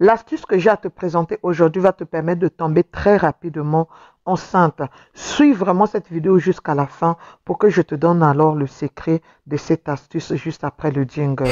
L'astuce que j'ai à te présenter aujourd'hui va te permettre de tomber très rapidement enceinte. Suis vraiment cette vidéo jusqu'à la fin pour que je te donne alors le secret de cette astuce juste après le jingle.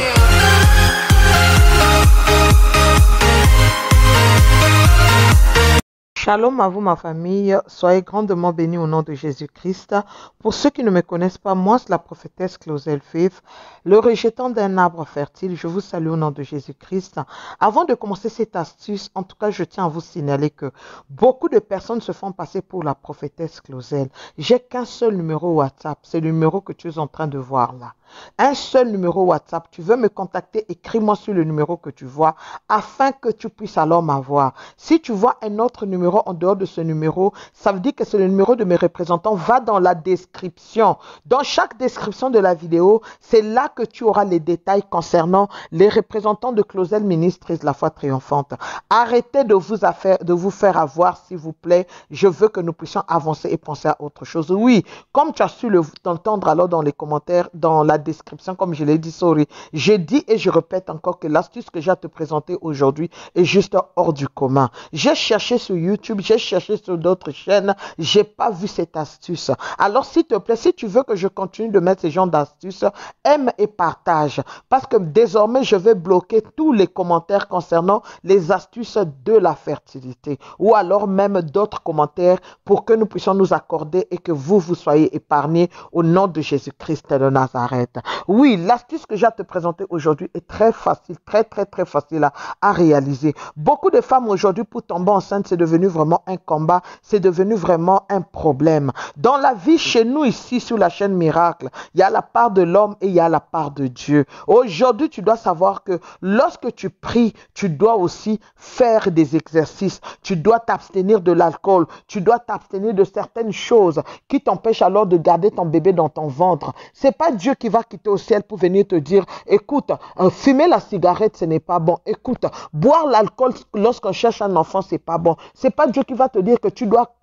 Shalom à vous, ma famille. Soyez grandement bénis au nom de Jésus-Christ. Pour ceux qui ne me connaissent pas, moi, c'est la prophétesse Clausel Fif, le rejetant d'un arbre fertile. Je vous salue au nom de Jésus-Christ. Avant de commencer cette astuce, en tout cas, je tiens à vous signaler que beaucoup de personnes se font passer pour la prophétesse Clausel. J'ai qu'un seul numéro WhatsApp. C'est le numéro que tu es en train de voir là. Un seul numéro WhatsApp. Tu veux me contacter, écris-moi sur le numéro que tu vois afin que tu puisses alors m'avoir. Si tu vois un autre numéro en dehors de ce numéro, ça veut dire que c'est le numéro de mes représentants. Va dans la description. Dans chaque description de la vidéo, c'est là que tu auras les détails concernant les représentants de Closel de la foi triomphante. Arrêtez de vous, de vous faire avoir, s'il vous plaît. Je veux que nous puissions avancer et penser à autre chose. Oui, comme tu as su t'entendre alors dans les commentaires, dans la description, comme je l'ai dit, sorry. J'ai dit et je répète encore que l'astuce que j'ai à te présenter aujourd'hui est juste hors du commun. J'ai cherché sur YouTube, j'ai cherché sur d'autres chaînes, j'ai pas vu cette astuce. Alors, s'il te plaît, si tu veux que je continue de mettre ce genre d'astuces, aime et partage. Parce que désormais, je vais bloquer tous les commentaires concernant les astuces de la fertilité. Ou alors même d'autres commentaires pour que nous puissions nous accorder et que vous, vous soyez épargnés au nom de Jésus-Christ de Nazareth. Oui, l'astuce que j'ai à te présenter aujourd'hui est très facile, très, très, très facile à, réaliser. Beaucoup de femmes aujourd'hui, pour tomber enceinte, c'est devenu vraiment un combat, c'est devenu vraiment un problème. Dans la vie chez nous, ici, sur la chaîne Miracle, il y a la part de l'homme et il y a la part de Dieu. Aujourd'hui, tu dois savoir que lorsque tu pries, tu dois aussi faire des exercices. Tu dois t'abstenir de l'alcool. Tu dois t'abstenir de certaines choses qui t'empêchent alors de garder ton bébé dans ton ventre. C'est pas Dieu qui va quitter au ciel pour venir te dire, écoute, hein, fumer la cigarette, ce n'est pas bon. Écoute, boire l'alcool lorsqu'on cherche un enfant, ce n'est pas bon. C'est pas Dieu qui va te dire que tu dois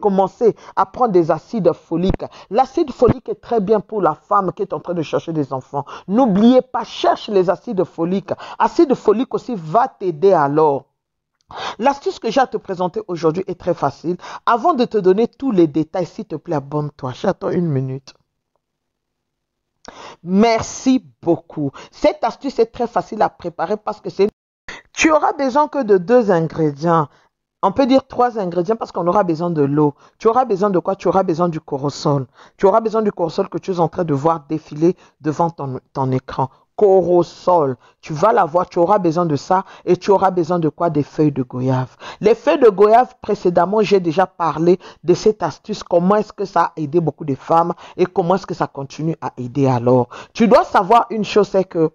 commencer à prendre des acides foliques. L'acide folique est très bien pour la femme qui est en train de chercher des enfants. N'oubliez pas, cherche les acides foliques. Acide folique aussi va t'aider alors. L'astuce que j'ai à te présenter aujourd'hui est très facile. Avant de te donner tous les détails, s'il te plaît, abonne-toi. J'attends une minute. Merci beaucoup. Cette astuce est très facile à préparer parce que c'est... Tu auras besoin que de deux ingrédients. On peut dire trois ingrédients parce qu'on aura besoin de l'eau. Tu auras besoin de quoi Tu auras besoin du corosol. Tu auras besoin du corosol que tu es en train de voir défiler devant ton écran corosol. Tu vas l'avoir, tu auras besoin de ça et tu auras besoin de quoi Des feuilles de goyave. Les feuilles de goyave, précédemment, j'ai déjà parlé de cette astuce, comment est-ce que ça a aidé beaucoup de femmes et comment est-ce que ça continue à aider alors. Tu dois savoir une chose, c'est que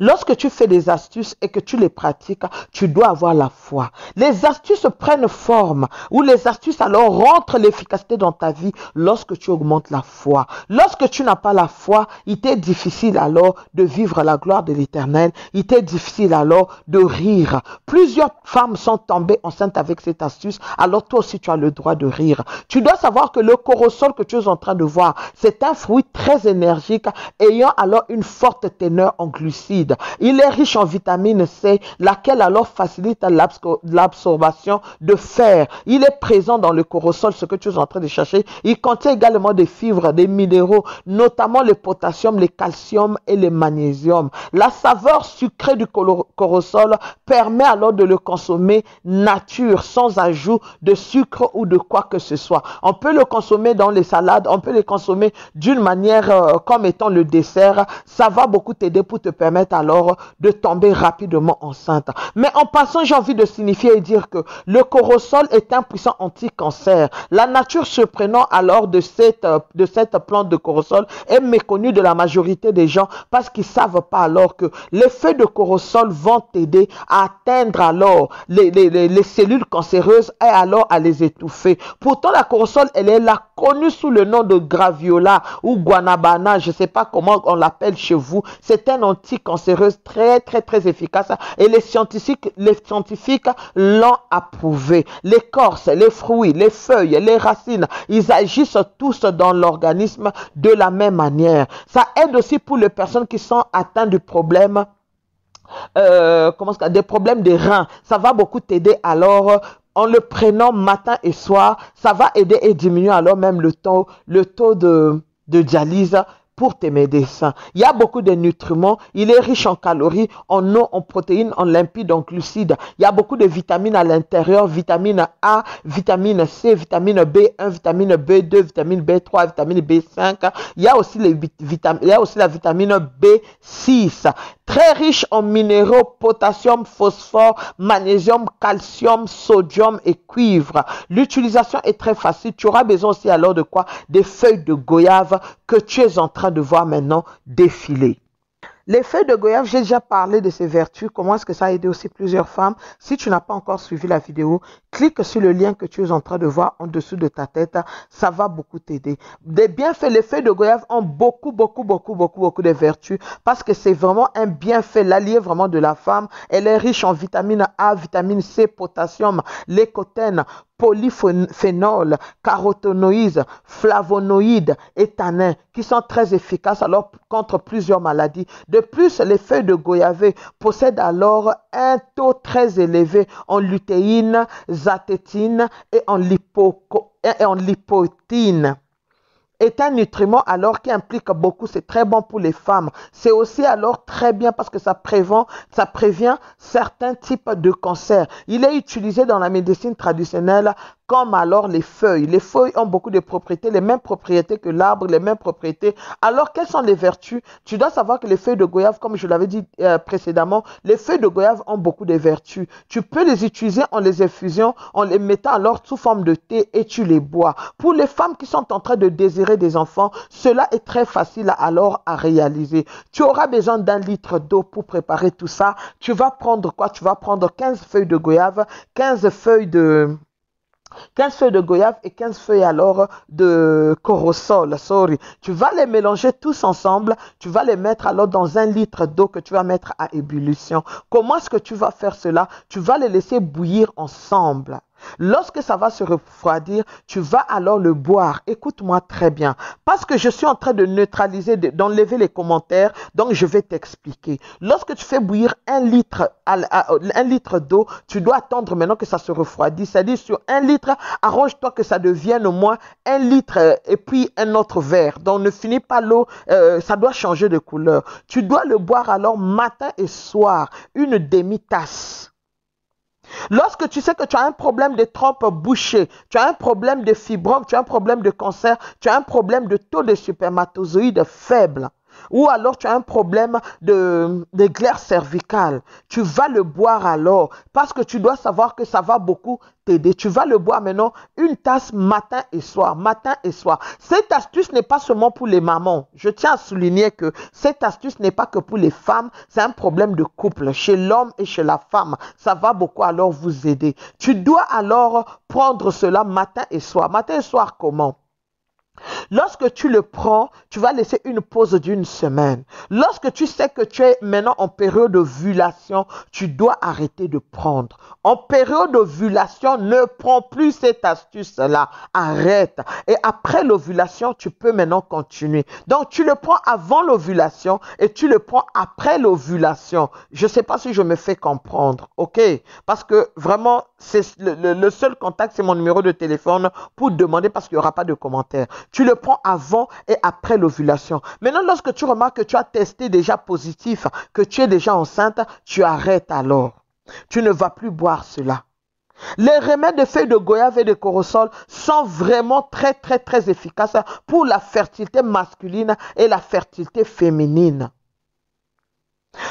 Lorsque tu fais des astuces et que tu les pratiques, tu dois avoir la foi. Les astuces prennent forme ou les astuces alors rentrent l'efficacité dans ta vie lorsque tu augmentes la foi. Lorsque tu n'as pas la foi, il t'est difficile alors de vivre la gloire de l'éternel. Il t'est difficile alors de rire. Plusieurs femmes sont tombées enceintes avec cette astuce, alors toi aussi tu as le droit de rire. Tu dois savoir que le corosol que tu es en train de voir, c'est un fruit très énergique ayant alors une forte teneur en glucides il est riche en vitamine C, laquelle alors facilite l'absorption de fer. Il est présent dans le corosol, ce que tu es en train de chercher. Il contient également des fibres, des minéraux, notamment le potassium, le calcium et le magnésium. La saveur sucrée du corosol permet alors de le consommer nature, sans ajout de sucre ou de quoi que ce soit. On peut le consommer dans les salades, on peut le consommer d'une manière euh, comme étant le dessert. Ça va beaucoup t'aider pour te permettre alors de tomber rapidement enceinte. Mais en passant, j'ai envie de signifier et dire que le corosol est un puissant anti-cancer. La nature surprenant alors de cette, de cette plante de corosol est méconnue de la majorité des gens parce qu'ils ne savent pas alors que l'effet de corosol vont t'aider à atteindre alors les, cellules cancéreuses et alors à les étouffer. Pourtant, la corosol, elle est là connue sous le nom de graviola ou guanabana, je ne sais pas comment on l'appelle chez vous. C'est un anti cancéreuse très, très, très efficace et les scientifiques les scientifiques l'ont approuvé. L'écorce, les fruits, les feuilles, les racines, ils agissent tous dans l'organisme de la même manière. Ça aide aussi pour les personnes qui sont atteintes du problème euh, comment ça, des problèmes des reins. Ça va beaucoup t'aider alors en le prenant matin et soir. Ça va aider et diminuer alors même le taux, le taux de dialyse pour tes médecins. Il y a beaucoup de nutriments. Il est riche en calories, en eau, en protéines, en lipides, en glucides. Il y a beaucoup de vitamines à l'intérieur. Vitamine A, vitamine C, vitamine B1, vitamine B2, vitamine B3, vitamine B5. Il y a aussi, les vitamines il y a aussi la vitamine B6. Très riche en minéraux, potassium, phosphore, magnésium, calcium, sodium et cuivre. L'utilisation est très facile. Tu auras besoin aussi alors de quoi Des feuilles de goyave que tu es en train de voir maintenant défiler. L'effet de goyave, j'ai déjà parlé de ses vertus, comment est-ce que ça a aidé aussi plusieurs femmes. Si tu n'as pas encore suivi la vidéo, clique sur le lien que tu es en train de voir en dessous de ta tête, ça va beaucoup t'aider. Des bienfaits, l'effet de goyave ont beaucoup, beaucoup, beaucoup, beaucoup, beaucoup de vertus parce que c'est vraiment un bienfait, l'allié vraiment de la femme. Elle est riche en vitamine A, vitamine C, potassium, lécotène, polyphénol, caroténoïdes, flavonoïdes et tanins qui sont très efficaces alors contre plusieurs maladies. De plus, les feuilles de goyave possèdent alors un taux très élevé en lutéine, zatétine et en, et en lipotine est un nutriment alors qui implique beaucoup. C'est très bon pour les femmes. C'est aussi alors très bien parce que ça prévent, ça prévient certains types de cancers. Il est utilisé dans la médecine traditionnelle comme alors les feuilles. Les feuilles ont beaucoup de propriétés, les mêmes propriétés que l'arbre, les mêmes propriétés. Alors, quelles sont les vertus Tu dois savoir que les feuilles de goyave, comme je l'avais dit euh, précédemment, les feuilles de goyave ont beaucoup de vertus. Tu peux les utiliser en les effusion, en les mettant alors sous forme de thé et tu les bois. Pour les femmes qui sont en train de désirer des enfants, cela est très facile alors à réaliser. Tu auras besoin d'un litre d'eau pour préparer tout ça. Tu vas prendre quoi Tu vas prendre 15 feuilles de goyave, 15 feuilles de... 15 feuilles de goyave et 15 feuilles alors de corosol, sorry. Tu vas les mélanger tous ensemble, tu vas les mettre alors dans un litre d'eau que tu vas mettre à ébullition. Comment est-ce que tu vas faire cela Tu vas les laisser bouillir ensemble. Lorsque ça va se refroidir, tu vas alors le boire. Écoute-moi très bien. Parce que je suis en train de neutraliser, d'enlever les commentaires, donc je vais t'expliquer. Lorsque tu fais bouillir un litre, un litre d'eau, tu dois attendre maintenant que ça se refroidisse. C'est-à-dire sur un litre, arrange-toi que ça devienne au moins un litre euh, et puis un autre verre. Donc ne finis pas l'eau, euh, ça doit changer de couleur. Tu dois le boire alors matin et soir, une demi-tasse. Lorsque tu sais que tu as un problème de trompe bouchée, tu as un problème de fibrome, tu as un problème de cancer, tu as un problème de taux de supermatozoïdes faible, ou alors tu as un problème de, glaire cervicale. Tu vas le boire alors parce que tu dois savoir que ça va beaucoup t'aider. Tu vas le boire maintenant une tasse matin et soir, matin et soir. Cette astuce n'est pas seulement pour les mamans. Je tiens à souligner que cette astuce n'est pas que pour les femmes, c'est un problème de couple chez l'homme et chez la femme. Ça va beaucoup alors vous aider. Tu dois alors prendre cela matin et soir. Matin et soir comment Lorsque tu le prends, tu vas laisser une pause d'une semaine. Lorsque tu sais que tu es maintenant en période d'ovulation, tu dois arrêter de prendre. En période d'ovulation, ne prends plus cette astuce-là. Arrête. Et après l'ovulation, tu peux maintenant continuer. Donc, tu le prends avant l'ovulation et tu le prends après l'ovulation. Je ne sais pas si je me fais comprendre. OK? Parce que vraiment, c'est le, seul contact, c'est mon numéro de téléphone pour demander parce qu'il n'y aura pas de commentaires. Tu le prends avant et après l'ovulation. Maintenant, lorsque tu remarques que tu as testé déjà positif, que tu es déjà enceinte, tu arrêtes alors. Tu ne vas plus boire cela. Les remèdes de feuilles de goyave et de corosol sont vraiment très très très efficaces pour la fertilité masculine et la fertilité féminine.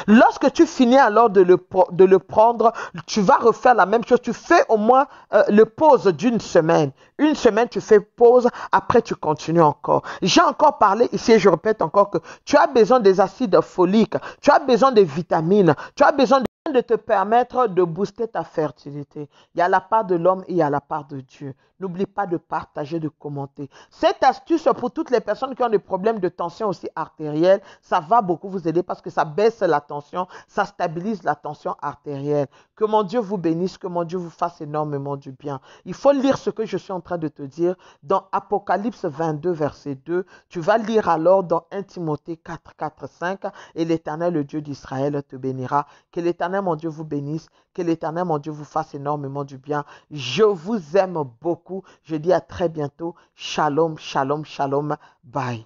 Lorsque tu finis alors de le, de le prendre, tu vas refaire la même chose. Tu fais au moins euh, le pause d'une semaine. Une semaine, tu fais pause. Après, tu continues encore. J'ai encore parlé ici et je répète encore que tu as besoin des acides foliques. Tu as besoin des vitamines. Tu as besoin des de te permettre de booster ta fertilité. Il y a la part de l'homme et il y a la part de Dieu. N'oublie pas de partager, de commenter. Cette astuce pour toutes les personnes qui ont des problèmes de tension aussi artérielle, ça va beaucoup vous aider parce que ça baisse la tension, ça stabilise la tension artérielle. Que mon Dieu vous bénisse, que mon Dieu vous fasse énormément du bien. Il faut lire ce que je suis en train de te dire dans Apocalypse 22, verset 2. Tu vas lire alors dans 1 Timothée 4, 4, 5 et l'Éternel, le Dieu d'Israël, te bénira. Que l'Éternel mon Dieu, vous bénisse. Que l'Éternel, mon Dieu, vous fasse énormément du bien. Je vous aime beaucoup. Je dis à très bientôt. Shalom, shalom, shalom. Bye.